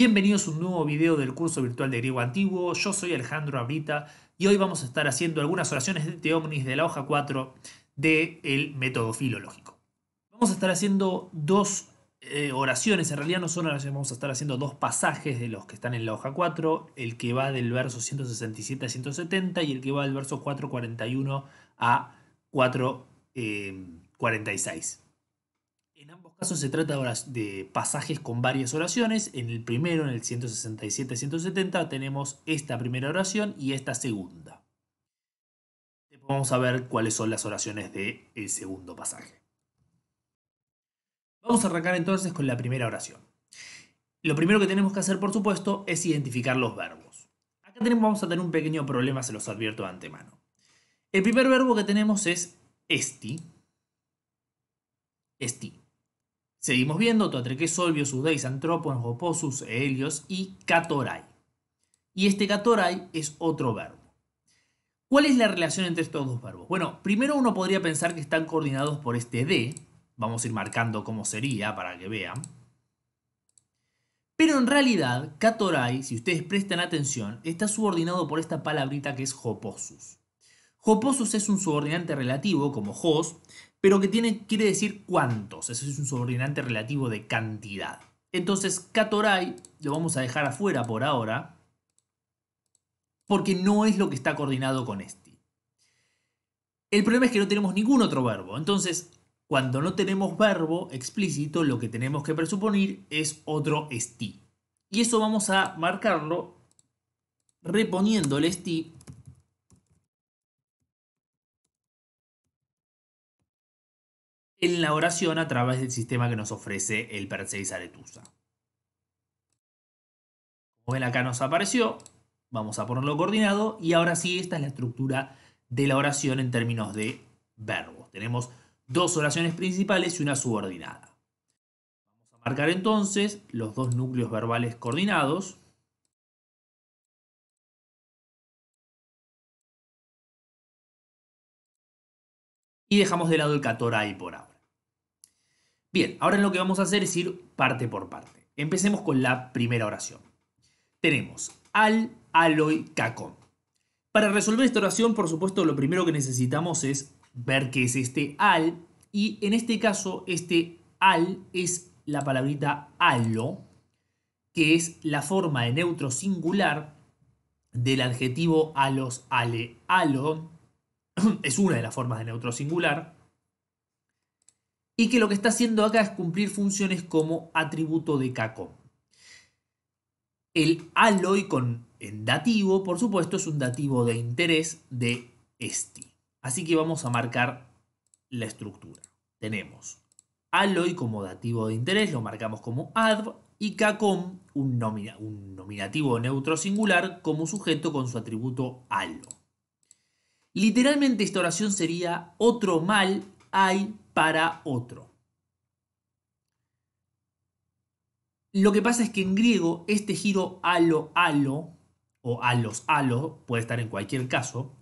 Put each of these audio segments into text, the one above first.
Bienvenidos a un nuevo video del curso virtual de griego antiguo. Yo soy Alejandro Abrita y hoy vamos a estar haciendo algunas oraciones de teomnis de la hoja 4 del el método filológico. Vamos a estar haciendo dos eh, oraciones, en realidad no son oraciones, vamos a estar haciendo dos pasajes de los que están en la hoja 4, el que va del verso 167 a 170 y el que va del verso 441 a 446. En ambos casos se trata de pasajes con varias oraciones. En el primero, en el 167-170, tenemos esta primera oración y esta segunda. vamos a ver cuáles son las oraciones del el segundo pasaje. Vamos a arrancar entonces con la primera oración. Lo primero que tenemos que hacer, por supuesto, es identificar los verbos. Acá vamos a tener un pequeño problema, se los advierto de antemano. El primer verbo que tenemos es esti. Esti. Seguimos viendo Toatreques Olbios, Udeis, antrópos Hoposus, Helios y Catorai. Y este Catorai es otro verbo. ¿Cuál es la relación entre estos dos verbos? Bueno, primero uno podría pensar que están coordinados por este D. Vamos a ir marcando cómo sería para que vean. Pero en realidad, Catorai, si ustedes prestan atención, está subordinado por esta palabrita que es Hoposus. Joposos es un subordinante relativo, como jos, pero que tiene, quiere decir cuántos. Eso es un subordinante relativo de cantidad. Entonces, Katorai lo vamos a dejar afuera por ahora, porque no es lo que está coordinado con este. El problema es que no tenemos ningún otro verbo. Entonces, cuando no tenemos verbo explícito, lo que tenemos que presuponer es otro esti. Y eso vamos a marcarlo reponiendo el esti en la oración a través del sistema que nos ofrece el Perseis Aretusa. Como ven acá nos apareció, vamos a ponerlo coordinado y ahora sí esta es la estructura de la oración en términos de verbos. Tenemos dos oraciones principales y una subordinada. Vamos a marcar entonces los dos núcleos verbales coordinados. Y dejamos de lado el catorai y ahora. Bien, ahora lo que vamos a hacer es ir parte por parte. Empecemos con la primera oración. Tenemos al, aloy, cacón. Para resolver esta oración, por supuesto, lo primero que necesitamos es ver qué es este al, y en este caso, este al es la palabrita alo, que es la forma de neutro singular del adjetivo alos, ale, alo. Es una de las formas de neutro singular y que lo que está haciendo acá es cumplir funciones como atributo de Kacom. El alloy con en dativo, por supuesto, es un dativo de interés de este. Así que vamos a marcar la estructura. Tenemos alloy como dativo de interés, lo marcamos como adv, y Kacom, un, nominativo neutro singular, como sujeto con su atributo ALO. Literalmente esta oración sería otro mal hay para otro. Lo que pasa es que en griego este giro alo alo o a los puede estar en cualquier caso,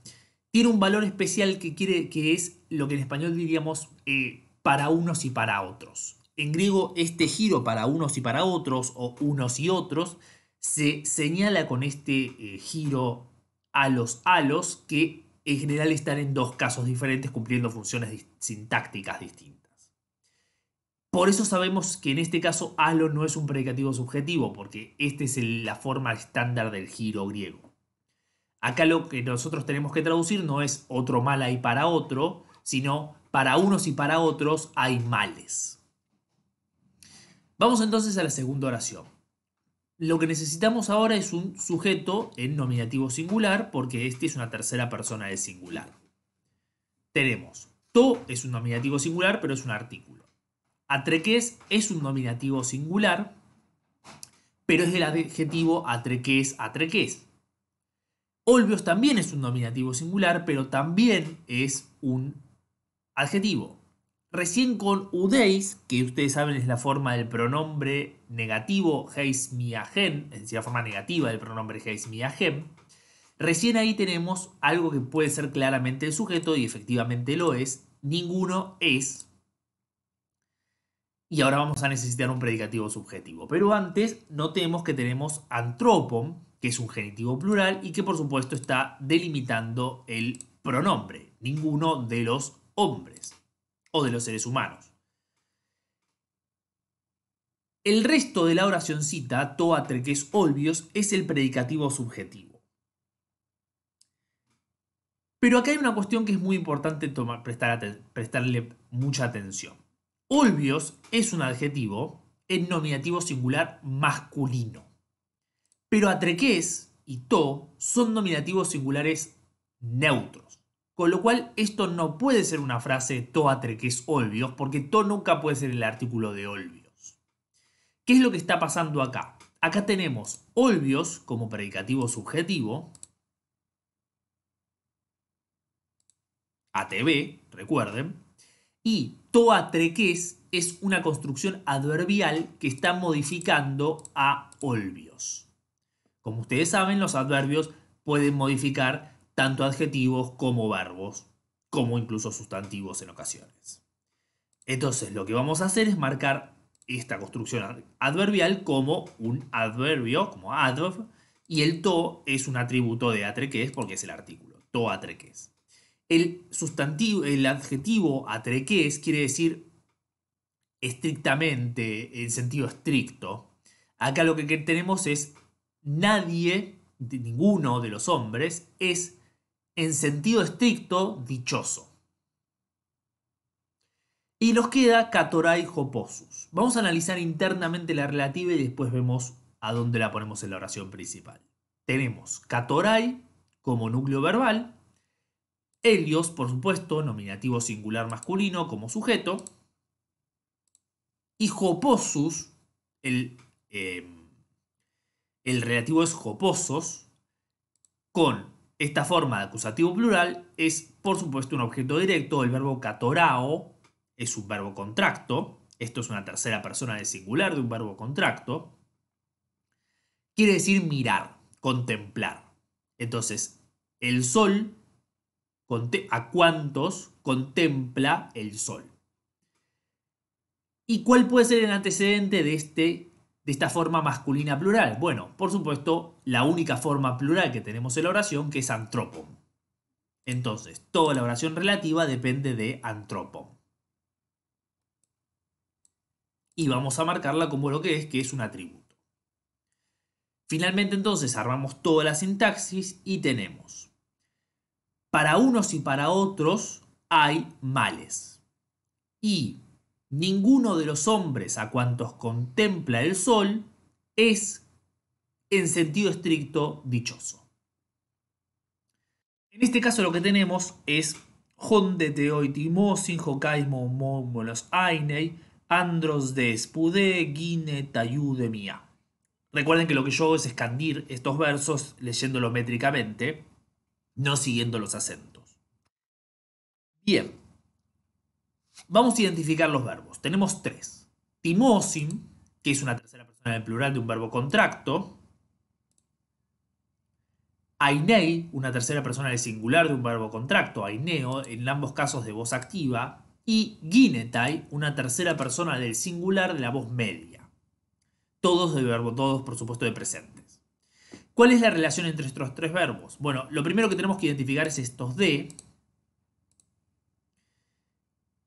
tiene un valor especial que, quiere, que es lo que en español diríamos eh, para unos y para otros. En griego, este giro para unos y para otros, o unos y otros, se señala con este eh, giro a los halos que en general están en dos casos diferentes cumpliendo funciones sintácticas distintas. Por eso sabemos que en este caso halo no es un predicativo subjetivo, porque esta es la forma estándar del giro griego. Acá lo que nosotros tenemos que traducir no es otro mal hay para otro, sino para unos y para otros hay males. Vamos entonces a la segunda oración. Lo que necesitamos ahora es un sujeto en nominativo singular porque este es una tercera persona del singular. Tenemos to es un nominativo singular pero es un artículo. Atreques es un nominativo singular pero es el adjetivo atreques atreques. OLVIOS también es un nominativo singular pero también es un adjetivo. Recién con udeis, que ustedes saben es la forma del pronombre negativo heis miagen, es decir, la forma negativa del pronombre heis miagen, recién ahí tenemos algo que puede ser claramente el sujeto y efectivamente lo es, ninguno es. Y ahora vamos a necesitar un predicativo subjetivo. Pero antes notemos que tenemos Antropom, que es un genitivo plural y que por supuesto está delimitando el pronombre, ninguno de los hombres de los seres humanos. El resto de la oracioncita, to treques olvios. es el predicativo subjetivo. Pero acá hay una cuestión que es muy importante tomar, prestarle mucha atención. Olvios es un adjetivo en nominativo singular masculino. Pero atrequés y to son nominativos singulares neutros. Con lo cual, esto no puede ser una frase toatreques olvios, porque to nunca puede ser el artículo de olvios. ¿Qué es lo que está pasando acá? Acá tenemos olvios como predicativo subjetivo, ATV, recuerden, y toatreques es una construcción adverbial que está modificando a olvios. Como ustedes saben, los adverbios pueden modificar tanto adjetivos como verbos, como incluso sustantivos en ocasiones. Entonces, lo que vamos a hacer es marcar esta construcción adverbial como un adverbio, como adverb, y el to es un atributo de atrequés porque es el artículo, to atrequés. El sustantivo, el adjetivo atrequés quiere decir estrictamente, en sentido estricto. Acá lo que tenemos es nadie, ninguno de los hombres, es en sentido estricto, dichoso. Y nos queda Katorai Hoposus. Vamos a analizar internamente la relativa y después vemos a dónde la ponemos en la oración principal. Tenemos Katorai como núcleo verbal, Helios, por supuesto, nominativo singular masculino como sujeto, y Hoposus, el, eh, el relativo es Hoposos, con esta forma de acusativo plural es, por supuesto, un objeto directo. El verbo catorao es un verbo contracto. Esto es una tercera persona del singular de un verbo contracto. Quiere decir mirar, contemplar. Entonces, el sol, ¿a cuántos contempla el sol? ¿Y cuál puede ser el antecedente de este de esta forma masculina plural? Bueno, por supuesto, la única forma plural que tenemos en la oración que es antrópom. Entonces, toda la oración relativa depende de antropo. Y vamos a marcarla como lo que es, que es un atributo. Finalmente entonces armamos toda la sintaxis y tenemos. Para unos y para otros hay males. Y ninguno de los hombres a cuantos contempla el sol es, en sentido estricto, dichoso. En este caso lo que tenemos es ainei, andros de Recuerden que lo que yo hago es escandir estos versos leyéndolos métricamente, no siguiendo los acentos. Bien, Vamos a identificar los verbos. Tenemos tres. Timosin, que es una tercera persona del plural de un verbo contracto. Ainei, una tercera persona del singular de un verbo contracto, aineo, en ambos casos de voz activa. Y ginetai, una tercera persona del singular de la voz media. Todos de verbo, todos por supuesto de presentes. ¿Cuál es la relación entre estos tres verbos? Bueno, lo primero que tenemos que identificar es estos de,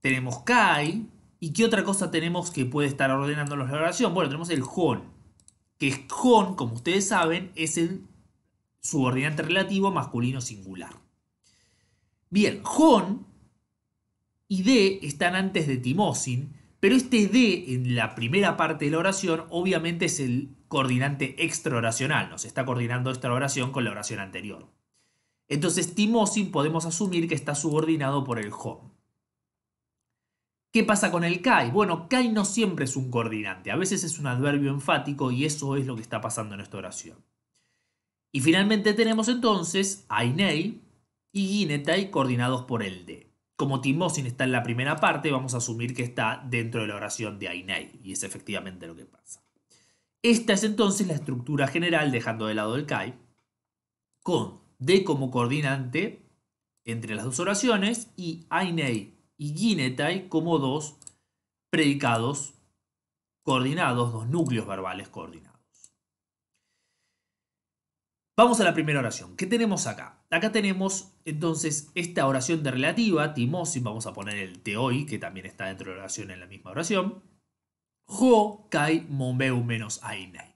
tenemos Kai. ¿Y qué otra cosa tenemos que puede estar ordenándonos la oración? Bueno, tenemos el Hon, que es Hon, como ustedes saben, es el subordinante relativo masculino singular. Bien, Hon y D están antes de Timosin, pero este D en la primera parte de la oración obviamente es el coordinante extraoracional, nos está coordinando esta oración con la oración anterior. Entonces Timosin podemos asumir que está subordinado por el Hon. ¿Qué pasa con el kai? Bueno, kai no siempre es un coordinante, a veces es un adverbio enfático y eso es lo que está pasando en esta oración. Y finalmente tenemos entonces ainei y ginetai coordinados por el de. Como timosin está en la primera parte, vamos a asumir que está dentro de la oración de ainei y es efectivamente lo que pasa. Esta es entonces la estructura general, dejando de lado el kai, con de como coordinante entre las dos oraciones y ainei y ginetai como dos predicados coordinados, dos núcleos verbales coordinados. Vamos a la primera oración. ¿Qué tenemos acá? Acá tenemos entonces esta oración de relativa, Timosin. vamos a poner el teoi, que también está dentro de la oración en la misma oración. HO kai MONBEU menos ainai.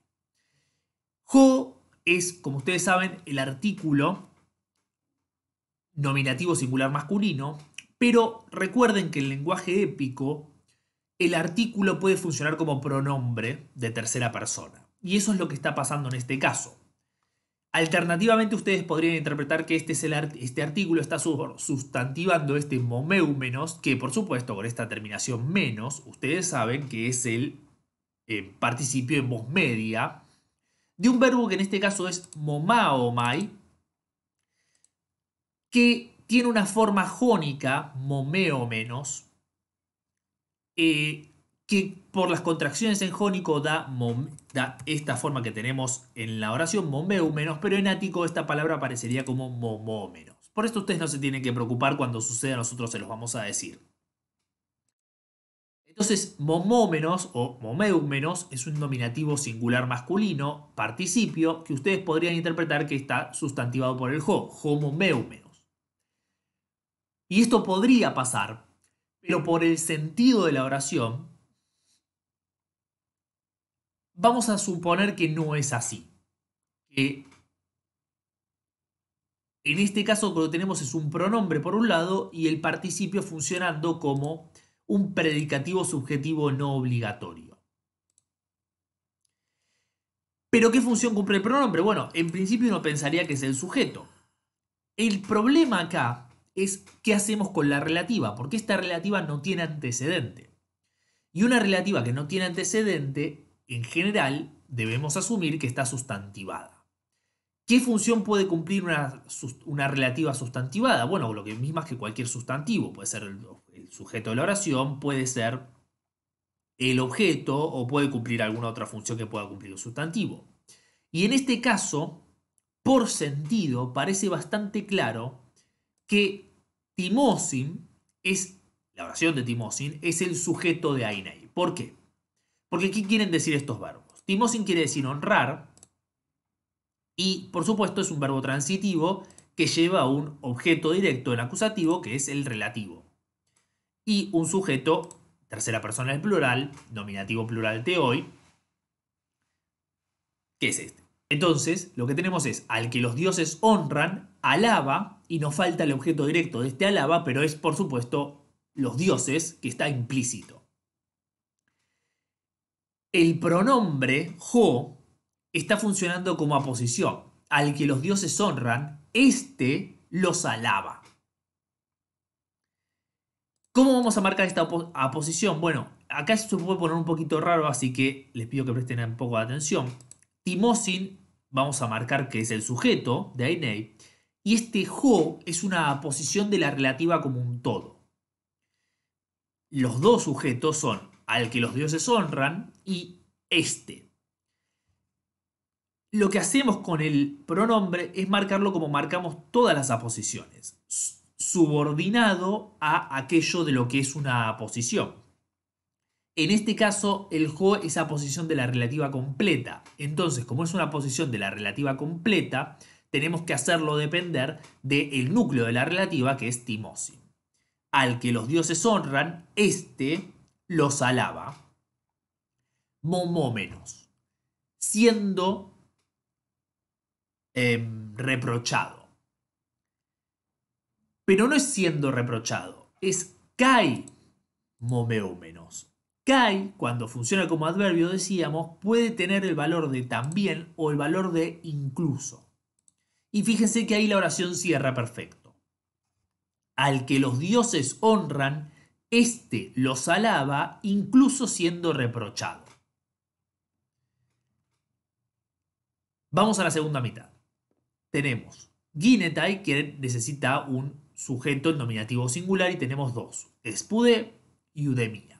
Jo es, como ustedes saben, el artículo nominativo singular masculino pero recuerden que en lenguaje épico, el artículo puede funcionar como pronombre de tercera persona. Y eso es lo que está pasando en este caso. Alternativamente, ustedes podrían interpretar que este, es el este artículo está sustantivando este menos que por supuesto con esta terminación menos, ustedes saben que es el eh, participio en voz media de un verbo que en este caso es momaomai, que tiene una forma jónica, momeo menos, eh, que por las contracciones en jónico da, esta forma que tenemos en la oración, momeo menos, pero en ático esta palabra aparecería como momómenos. Por esto ustedes no se tienen que preocupar cuando suceda, nosotros se los vamos a decir. Entonces, momómenos o menos es un nominativo singular masculino, participio, que ustedes podrían interpretar que está sustantivado por el jo, homomeumen. Y esto podría pasar, pero por el sentido de la oración, vamos a suponer que no es así. Que en este caso lo que tenemos es un pronombre por un lado y el participio funcionando como un predicativo subjetivo no obligatorio. ¿Pero qué función cumple el pronombre? Bueno, en principio uno pensaría que es el sujeto. El problema acá es qué hacemos con la relativa, porque esta relativa no tiene antecedente. Y una relativa que no tiene antecedente, en general, debemos asumir que está sustantivada. ¿Qué función puede cumplir una, relativa sustantivada? Bueno, lo que misma que cualquier sustantivo. Puede ser el, el sujeto de la oración, puede ser el objeto o puede cumplir alguna otra función que pueda cumplir un sustantivo. Y en este caso, por sentido, parece bastante claro que Timosin es, la oración de Timosin es el sujeto de Ainei. ¿Por qué? Porque ¿qué quieren decir estos verbos? Timosin quiere decir honrar y por supuesto es un verbo transitivo que lleva un objeto directo en acusativo que es el relativo y un sujeto, tercera persona del plural, nominativo plural de hoy, que es este. Entonces, lo que tenemos es al que los dioses honran, alaba, y nos falta el objeto directo de este alaba, pero es por supuesto los dioses, que está implícito. El pronombre jo está funcionando como aposición. Al que los dioses honran, este los alaba. ¿Cómo vamos a marcar esta aposición? Bueno, acá se puede poner un poquito raro, así que les pido que presten un poco de atención. Timosin vamos a marcar que es el sujeto de Ainei, y este jo es una posición de la relativa como un todo. Los dos sujetos son al que los dioses honran y este. Lo que hacemos con el pronombre es marcarlo como marcamos todas las aposiciones, subordinado a aquello de lo que es una posición. En este caso, el Ho es a posición de la relativa completa. Entonces, como es una posición de la relativa completa, tenemos que hacerlo depender del el núcleo de la relativa, que es Timosin. Al que los dioses honran, este los alaba. Momómenos. Siendo em, reprochado. Pero no es siendo reprochado, es kai momeómenos. Kai, cuando funciona como adverbio, decíamos, puede tener el valor de también o el valor de incluso. Y fíjense que ahí la oración cierra perfecto. Al que los dioses honran, éste los alaba incluso siendo reprochado. Vamos a la segunda mitad. Tenemos Ginetai, que necesita un sujeto en nominativo singular, y tenemos dos, Espude y Udemia.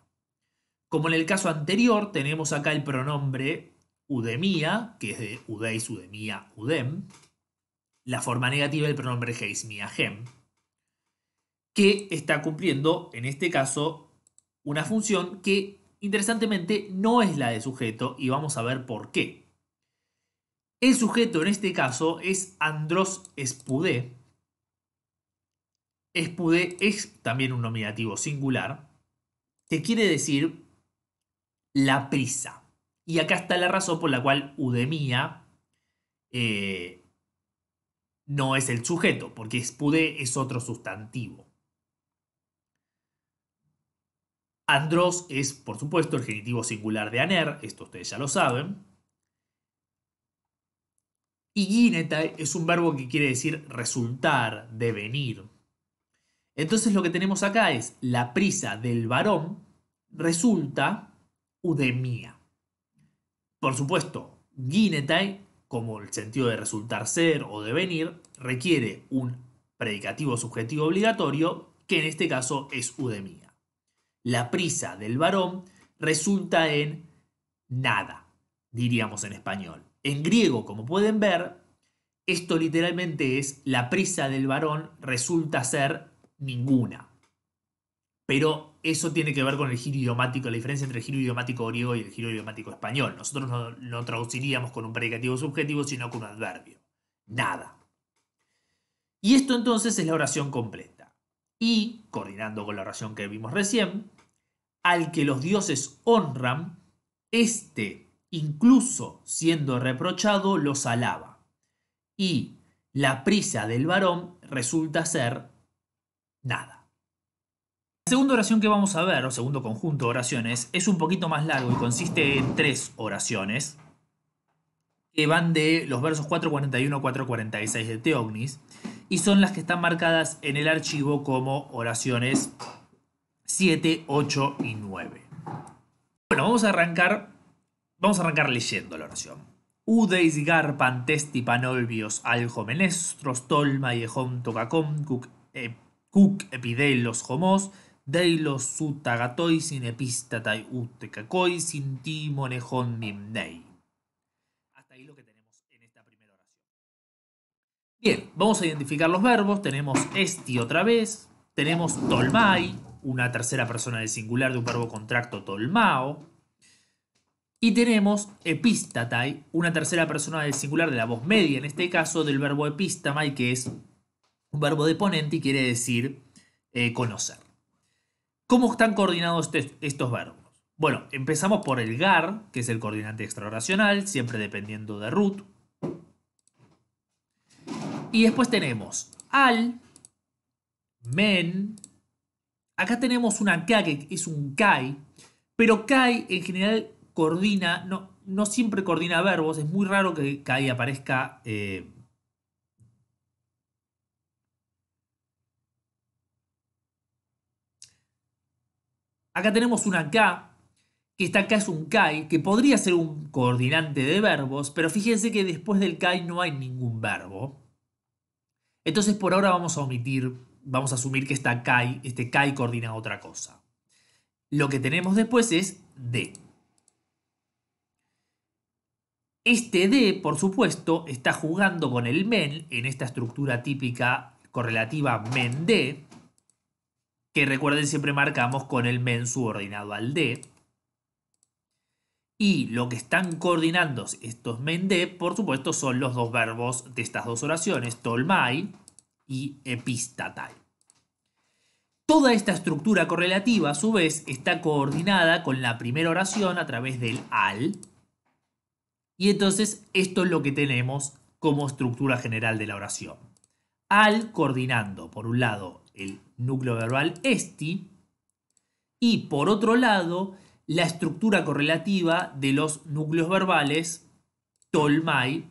Como en el caso anterior, tenemos acá el pronombre udemia, que es de udeis, udemia, udem, la forma negativa del pronombre heis, mia, que está cumpliendo, en este caso, una función que, interesantemente, no es la de sujeto, y vamos a ver por qué. El sujeto, en este caso, es andros spudé. Spude es también un nominativo singular, que quiere decir la prisa. Y acá está la razón por la cual Udemía eh, no es el sujeto, porque Spude es otro sustantivo. Andros es, por supuesto, el genitivo singular de aner, esto ustedes ya lo saben. Y guineta es un verbo que quiere decir resultar, devenir. Entonces lo que tenemos acá es la prisa del varón resulta Udemía. Por supuesto, ginetai, como el sentido de resultar ser o devenir, requiere un predicativo subjetivo obligatorio, que en este caso es Udemía. La prisa del varón resulta en nada, diríamos en español. En griego, como pueden ver, esto literalmente es la prisa del varón resulta ser ninguna. Pero eso tiene que ver con el giro idiomático, la diferencia entre el giro idiomático griego y el giro idiomático español. Nosotros no, lo traduciríamos con un predicativo subjetivo, sino con un adverbio. Nada. Y esto entonces es la oración completa. Y, coordinando con la oración que vimos recién, al que los dioses honran, este incluso siendo reprochado, los alaba. Y la prisa del varón resulta ser nada. La segunda oración que vamos a ver, o segundo conjunto de oraciones, es un poquito más largo y consiste en tres oraciones que van de los versos 441 a 446 de Teognis y son las que están marcadas en el archivo como oraciones 7, 8 y 9. Bueno, vamos a arrancar, vamos a arrancar leyendo la oración. Udeis garpan panolvios aljomenestros tolma y tocacom, eh, cuc epidelos homos Deilo su tagatoi sin epistatai utte utecacoy sin timonejón Hasta ahí lo que tenemos en esta primera oración. Bien, vamos a identificar los verbos. Tenemos esti otra vez. Tenemos tolmai, una tercera persona del singular de un verbo contracto tolmao. Y tenemos epistatai, una tercera persona del singular de la voz media, en este caso del verbo epistamai, que es un verbo deponente y quiere decir eh, conocer. ¿Cómo están coordinados este, estos verbos? Bueno, empezamos por el gar, que es el coordinante extraoracional, siempre dependiendo de root. Y después tenemos al, men. Acá tenemos una k que es un kai, pero kai en general coordina, no, no siempre coordina verbos, es muy raro que kai aparezca eh, Acá tenemos una K, que está acá es un Kai, que podría ser un coordinante de verbos, pero fíjense que después del Kai no hay ningún verbo. Entonces por ahora vamos a omitir, vamos a asumir que esta Kai, este Kai coordina otra cosa. Lo que tenemos después es D. Este D, por supuesto, está jugando con el men en esta estructura típica correlativa men-D, que recuerden siempre marcamos con el men subordinado al D. Y lo que están coordinando estos men D, por supuesto, son los dos verbos de estas dos oraciones, tolmai y epistatai. Toda esta estructura correlativa, a su vez, está coordinada con la primera oración a través del al. Y entonces esto es lo que tenemos como estructura general de la oración. Al coordinando, por un lado, el núcleo verbal esti, y por otro lado, la estructura correlativa de los núcleos verbales tolmai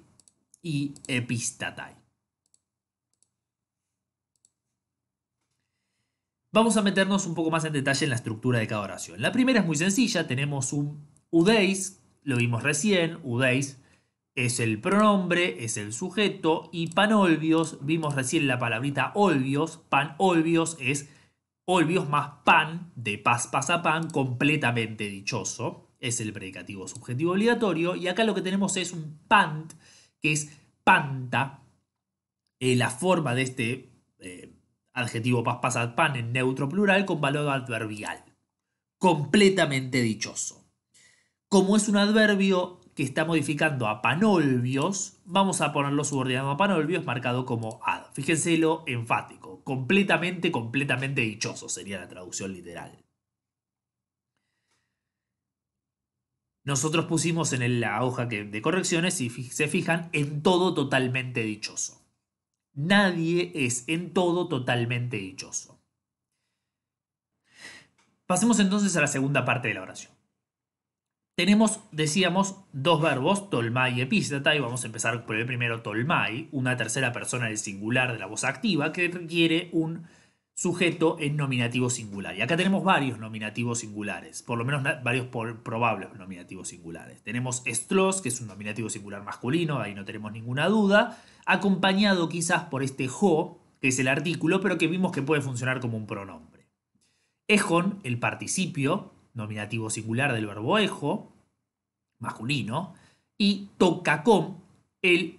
y epistatai. Vamos a meternos un poco más en detalle en la estructura de cada oración. La primera es muy sencilla, tenemos un udeis, lo vimos recién, udeis es el pronombre, es el sujeto y panolvios, vimos recién la palabrita olvios, panolvios es olvios más pan, de paz pasa pan, completamente dichoso, es el predicativo subjetivo obligatorio y acá lo que tenemos es un pant, que es panta, eh, la forma de este eh, adjetivo pas pasa pan en neutro plural con valor adverbial, completamente dichoso. Como es un adverbio, que está modificando a panolvios, vamos a ponerlo subordinado a panolvios marcado como ad. Fíjense lo enfático, completamente, completamente dichoso sería la traducción literal. Nosotros pusimos en la hoja de correcciones, si se fijan, en todo totalmente dichoso. Nadie es en todo totalmente dichoso. Pasemos entonces a la segunda parte de la oración. Tenemos, decíamos, dos verbos, tolmai y epístata, y vamos a empezar por el primero, tolmai, una tercera persona del singular de la voz activa que requiere un sujeto en nominativo singular. Y acá tenemos varios nominativos singulares, por lo menos varios probables nominativos singulares. Tenemos estros, que es un nominativo singular masculino, ahí no tenemos ninguna duda, acompañado quizás por este jo, que es el artículo, pero que vimos que puede funcionar como un pronombre. Ejon, el participio, nominativo singular del verbo ejo, masculino, y TOCACOM, el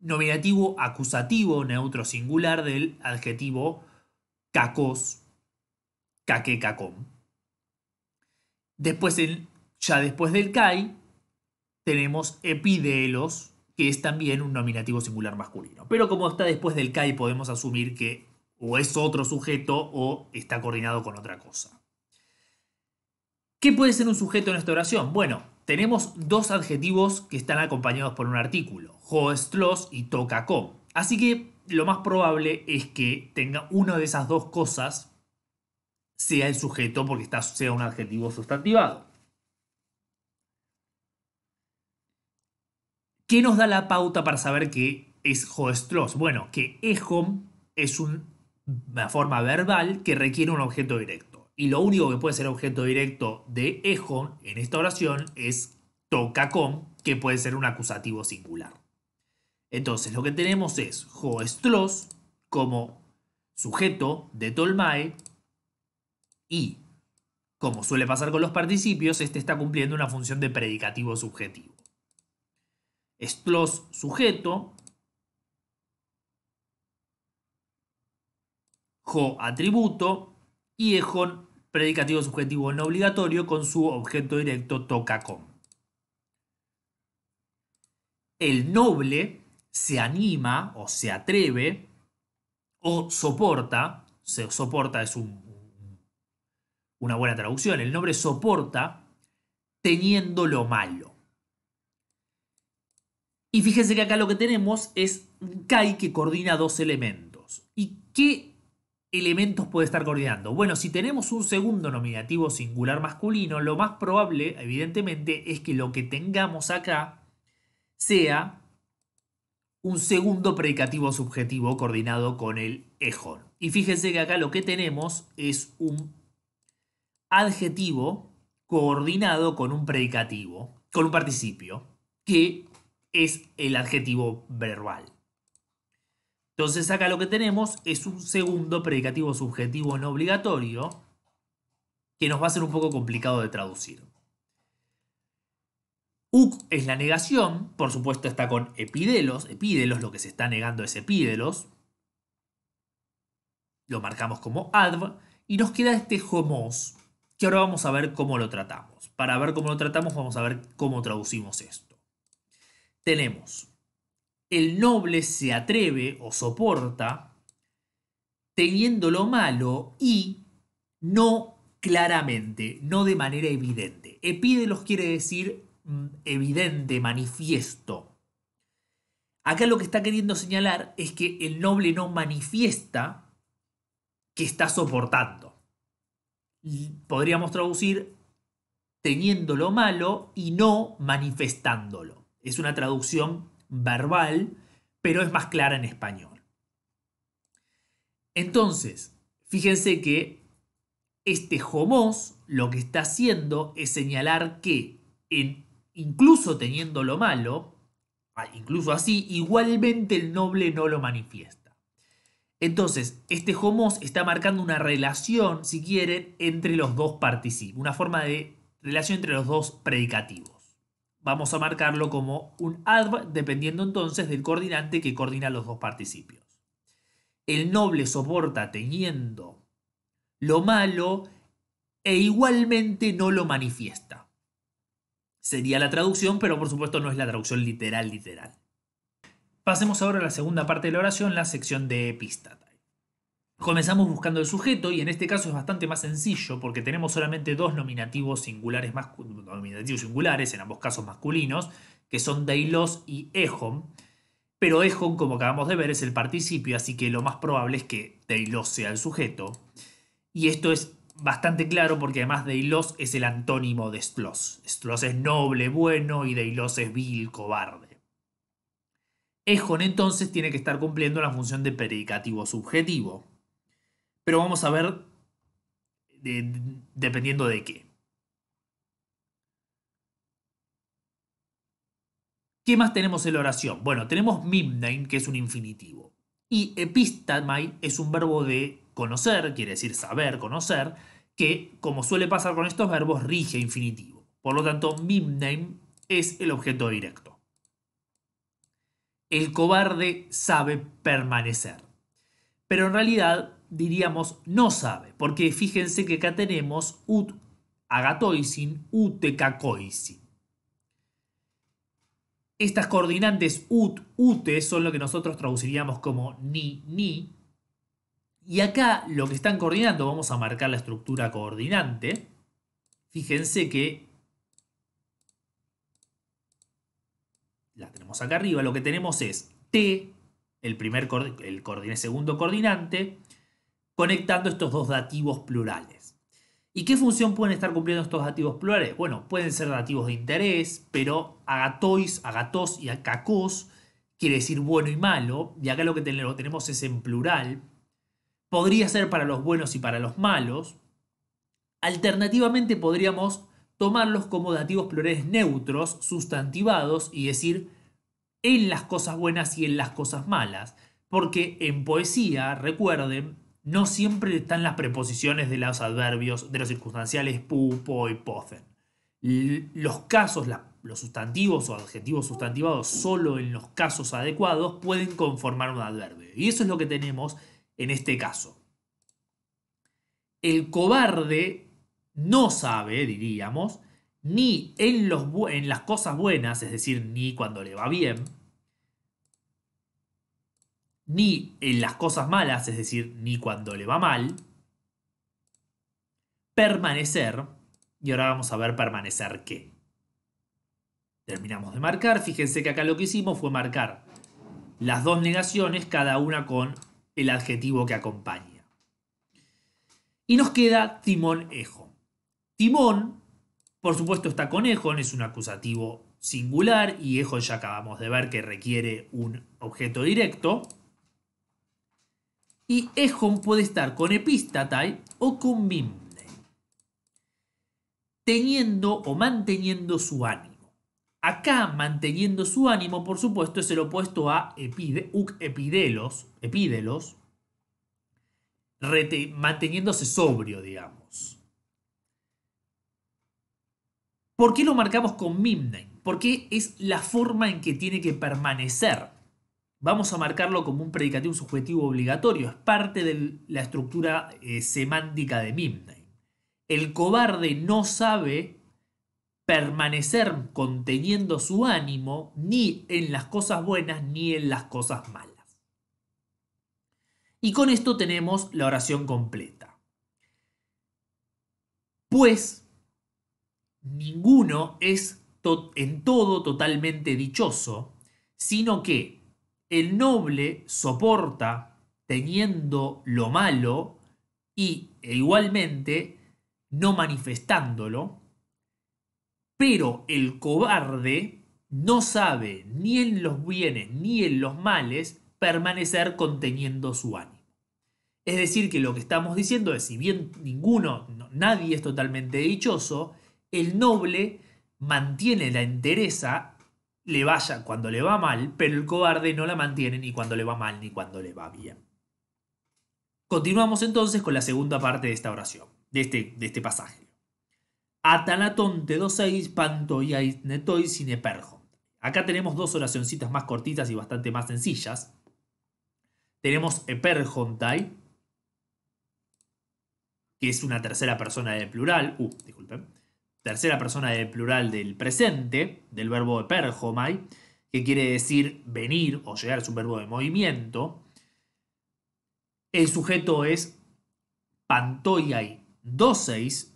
nominativo acusativo neutro singular del adjetivo cacos, caque, Después, en ya después del cai, tenemos epidelos, que es también un nominativo singular masculino. Pero como está después del CAI, podemos asumir que o es otro sujeto o está coordinado con otra cosa. ¿Qué puede ser un sujeto en esta oración? Bueno, tenemos dos adjetivos que están acompañados por un artículo, hoestlos y tocacom. Así que lo más probable es que tenga una de esas dos cosas sea el sujeto porque está, sea un adjetivo sustantivado. ¿Qué nos da la pauta para saber que es hoestlos? Bueno, que ejom es una forma verbal que requiere un objeto directo y lo único que puede ser objeto directo de ejo en esta oración es toca con, que puede ser un acusativo singular. Entonces lo que tenemos es joestros como sujeto de tolmae y, como suele pasar con los participios, este está cumpliendo una función de predicativo subjetivo. Estlos sujeto, jo atributo y ejon predicativo subjetivo no obligatorio con su objeto directo toca con. El noble se anima o se atreve o soporta, se soporta es una buena traducción, el noble soporta teniendo lo malo. Y fíjense que acá lo que tenemos es un Kai que coordina dos elementos. ¿Y qué elementos puede estar coordinando? Bueno, si tenemos un segundo nominativo singular masculino, lo más probable, evidentemente, es que lo que tengamos acá sea un segundo predicativo subjetivo coordinado con el ejón. Y fíjense que acá lo que tenemos es un adjetivo coordinado con un predicativo, con un participio, que es el adjetivo verbal. Entonces acá lo que tenemos es un segundo predicativo subjetivo no obligatorio que nos va a ser un poco complicado de traducir. Uc es la negación, por supuesto está con epídelos, epídelos lo que se está negando es epídelos. Lo marcamos como adv y nos queda este homos, que ahora vamos a ver cómo lo tratamos. Para ver cómo lo tratamos vamos a ver cómo traducimos esto. Tenemos el noble se atreve o soporta teniendo lo malo y no claramente, no de manera evidente. Epídelos quiere decir mm, evidente, manifiesto. Acá lo que está queriendo señalar es que el noble no manifiesta que está soportando. Podríamos traducir teniendo lo malo y no manifestándolo. Es una traducción verbal, pero es más clara en español. Entonces, fíjense que este homos lo que está haciendo es señalar que en, incluso teniendo lo malo, incluso así, igualmente el noble no lo manifiesta. Entonces, este homos está marcando una relación, si quieren, entre los dos participios, una forma de relación entre los dos predicativos. Vamos a marcarlo como un adv dependiendo entonces del coordinante que coordina los dos participios. El noble soporta teniendo lo malo e igualmente no lo manifiesta. Sería la traducción, pero por supuesto no es la traducción literal literal. Pasemos ahora a la segunda parte de la oración, la sección de epístata. Comenzamos buscando el sujeto y en este caso es bastante más sencillo porque tenemos solamente dos nominativos singulares, en ambos casos masculinos, que son deilos y Ejon, Pero Ejon, como acabamos de ver, es el participio, así que lo más probable es que deilos sea el sujeto. Y esto es bastante claro porque además deilos es el antónimo de stlos. Stlos es noble, bueno y deilos es vil, cobarde. Ejon, entonces tiene que estar cumpliendo la función de predicativo subjetivo pero vamos a ver dependiendo de qué. ¿Qué más tenemos en la oración? Bueno, tenemos MIMNAME, que es un infinitivo. Y epistamai es un verbo de conocer, quiere decir saber, conocer, que, como suele pasar con estos verbos, rige infinitivo. Por lo tanto, MIMNAME es el objeto directo. El cobarde sabe permanecer. Pero en realidad, diríamos no sabe, porque fíjense que acá tenemos ut agatoisin, cacoisin Estas coordinantes ut, ute son lo que nosotros traduciríamos como ni, ni. Y acá lo que están coordinando, vamos a marcar la estructura coordinante. Fíjense que la tenemos acá arriba, lo que tenemos es T, el primer el, segundo coordinante, conectando estos dos dativos plurales. ¿Y qué función pueden estar cumpliendo estos dativos plurales? Bueno, pueden ser dativos de interés, pero agatois, agatos y acacos quiere decir bueno y malo, y acá lo que tenemos es en plural. Podría ser para los buenos y para los malos. Alternativamente podríamos tomarlos como dativos plurales neutros, sustantivados, y decir en las cosas buenas y en las cosas malas. Porque en poesía, recuerden, no siempre están las preposiciones de los adverbios, de los circunstanciales pu, po y pozen. Los casos, los sustantivos o adjetivos sustantivados solo en los casos adecuados pueden conformar un adverbio. Y eso es lo que tenemos en este caso. El cobarde no sabe, diríamos, ni en, los, en las cosas buenas, es decir, ni cuando le va bien, ni en las cosas malas, es decir, ni cuando le va mal, permanecer, y ahora vamos a ver permanecer qué. Terminamos de marcar, fíjense que acá lo que hicimos fue marcar las dos negaciones, cada una con el adjetivo que acompaña. Y nos queda Timón Ejo. Timón, por supuesto, está con ejo. es un acusativo singular y ejo ya acabamos de ver que requiere un objeto directo y Ejon puede estar con Epistatai o con Mimne. teniendo o manteniendo su ánimo. Acá, manteniendo su ánimo, por supuesto, es el opuesto a epide, epidelos, manteniéndose sobrio, digamos. ¿Por qué lo marcamos con Mimne? Porque es la forma en que tiene que permanecer vamos a marcarlo como un predicativo subjetivo obligatorio, es parte de la estructura eh, semántica de Midnight. El cobarde no sabe permanecer conteniendo su ánimo ni en las cosas buenas ni en las cosas malas. Y con esto tenemos la oración completa. Pues ninguno es en todo totalmente dichoso, sino que el noble soporta teniendo lo malo y e igualmente no manifestándolo, pero el cobarde no sabe ni en los bienes ni en los males permanecer conteniendo su ánimo. Es decir, que lo que estamos diciendo es, si bien ninguno, nadie es totalmente dichoso, el noble mantiene la entereza le vaya cuando le va mal, pero el cobarde no la mantiene ni cuando le va mal ni cuando le va bien. Continuamos entonces con la segunda parte de esta oración, de este, de este pasaje. Atanatón doseis panto y Acá tenemos dos oracioncitas más cortitas y bastante más sencillas. Tenemos eperjontai, que es una tercera persona del plural. Uh, disculpen tercera persona del plural del presente, del verbo de perjomai, que quiere decir venir o llegar, es un verbo de movimiento. El sujeto es pantoiai 26.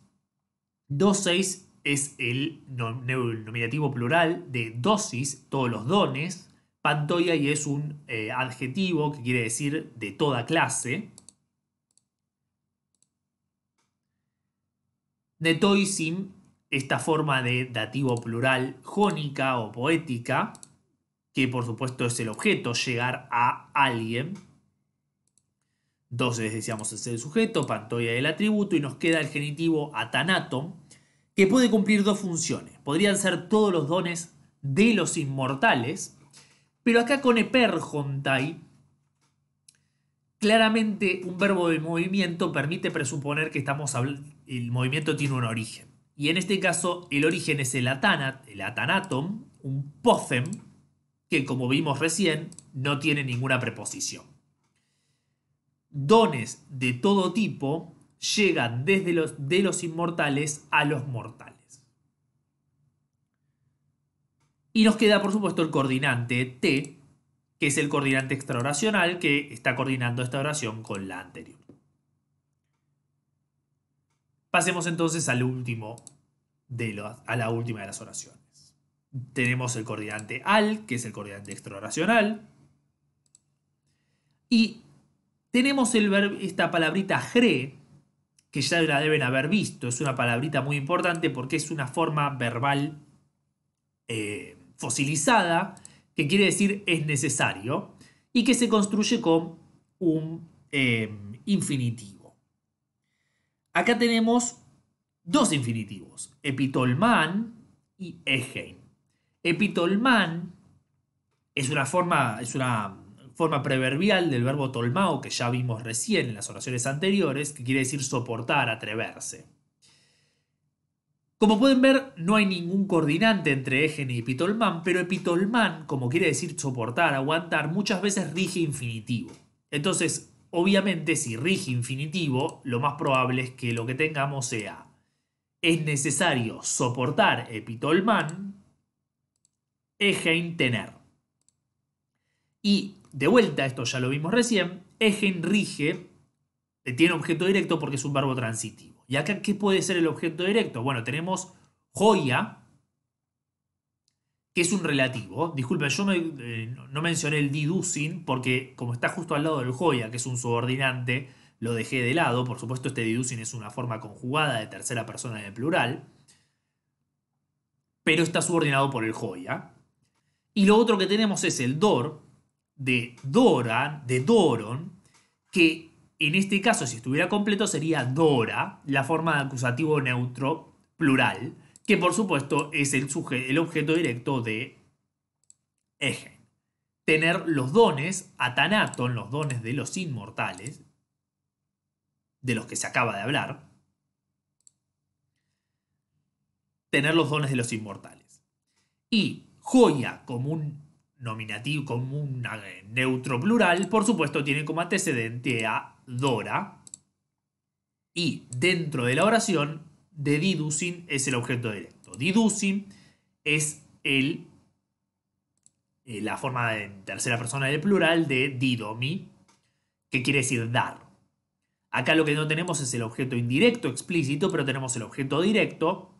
26 es el nominativo plural de dosis, todos los dones. Pantoiai es un eh, adjetivo que quiere decir de toda clase. Netoisim esta forma de dativo plural jónica o poética, que por supuesto es el objeto, llegar a alguien. Entonces decíamos es el sujeto, pantoya el atributo y nos queda el genitivo Atanato. que puede cumplir dos funciones. Podrían ser todos los dones de los inmortales, pero acá con eperjontai, claramente un verbo de movimiento permite presuponer que estamos el movimiento tiene un origen. Y en este caso, el origen es el atanat, el atanatom, un pófem, que como vimos recién, no tiene ninguna preposición. Dones de todo tipo llegan desde los, de los inmortales a los mortales. Y nos queda, por supuesto, el coordinante T, que es el coordinante extraoracional que está coordinando esta oración con la anterior. Pasemos entonces al último de a la última de las oraciones. Tenemos el coordinante al, que es el coordinante extraoracional. Y tenemos esta palabrita gre, que ya la deben haber visto. Es una palabrita muy importante porque es una forma verbal eh, fosilizada, que quiere decir es necesario, y que se construye con un eh, infinitivo. Acá tenemos dos infinitivos, epitolmán y egein. Epitolmán es una forma, es una forma preverbial del verbo tolmao que ya vimos recién en las oraciones anteriores, que quiere decir soportar, atreverse. Como pueden ver, no hay ningún coordinante entre eje y epitolmán, pero epitolmán, como quiere decir soportar, aguantar, muchas veces rige infinitivo. Entonces, Obviamente, si rige infinitivo, lo más probable es que lo que tengamos sea es necesario soportar epitolman, Ejein tener. Y de vuelta, esto ya lo vimos recién, eje rige, eh, tiene objeto directo porque es un verbo transitivo. ¿Y acá qué puede ser el objeto directo? Bueno, tenemos joya, que es un relativo. Disculpen, yo eh, no mencioné el deducing porque como está justo al lado del joya, que es un subordinante, lo dejé de lado. Por supuesto, este deducing es una forma conjugada de tercera persona en el plural, pero está subordinado por el joya. Y lo otro que tenemos es el dor de Dora, de Doron, que en este caso, si estuviera completo, sería Dora, la forma de acusativo neutro plural que por supuesto es el, el objeto directo de eje Tener los dones, Atanaton, los dones de los inmortales, de los que se acaba de hablar, tener los dones de los inmortales. Y joya como un nominativo, como un eh, neutro plural, por supuesto tiene como antecedente a Dora. Y dentro de la oración de deducing es el objeto directo. Deducing es el, eh, la forma de tercera persona del plural de didomi, que quiere decir dar. Acá lo que no tenemos es el objeto indirecto explícito, pero tenemos el objeto directo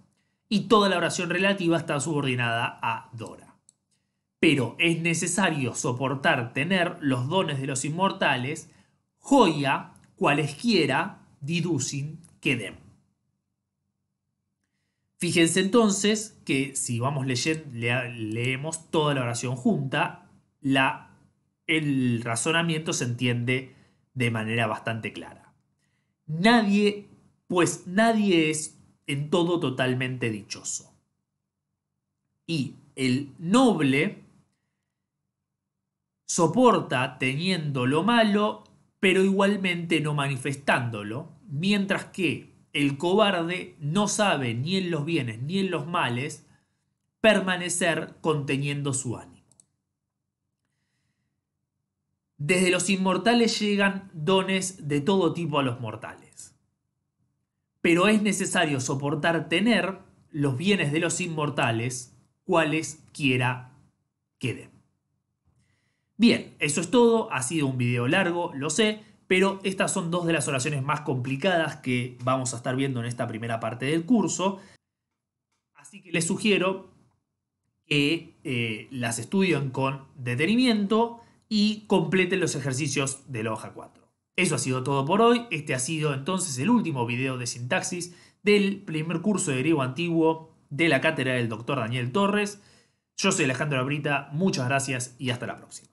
y toda la oración relativa está subordinada a Dora. Pero es necesario soportar tener los dones de los inmortales, joya, cualesquiera, Didusin que demos. Fíjense entonces que si vamos leyendo, leemos toda la oración junta, la, el razonamiento se entiende de manera bastante clara. Nadie, pues nadie es en todo totalmente dichoso. Y el noble soporta teniendo lo malo, pero igualmente no manifestándolo, mientras que el cobarde no sabe ni en los bienes ni en los males permanecer conteniendo su ánimo. Desde los inmortales llegan dones de todo tipo a los mortales. Pero es necesario soportar tener los bienes de los inmortales, cuales quiera queden. Bien, eso es todo. Ha sido un video largo, lo sé pero estas son dos de las oraciones más complicadas que vamos a estar viendo en esta primera parte del curso. Así que les sugiero que eh, las estudien con detenimiento y completen los ejercicios de la hoja 4. Eso ha sido todo por hoy. Este ha sido entonces el último video de sintaxis del primer curso de griego antiguo de la cátedra del doctor Daniel Torres. Yo soy Alejandro Abrita. muchas gracias y hasta la próxima.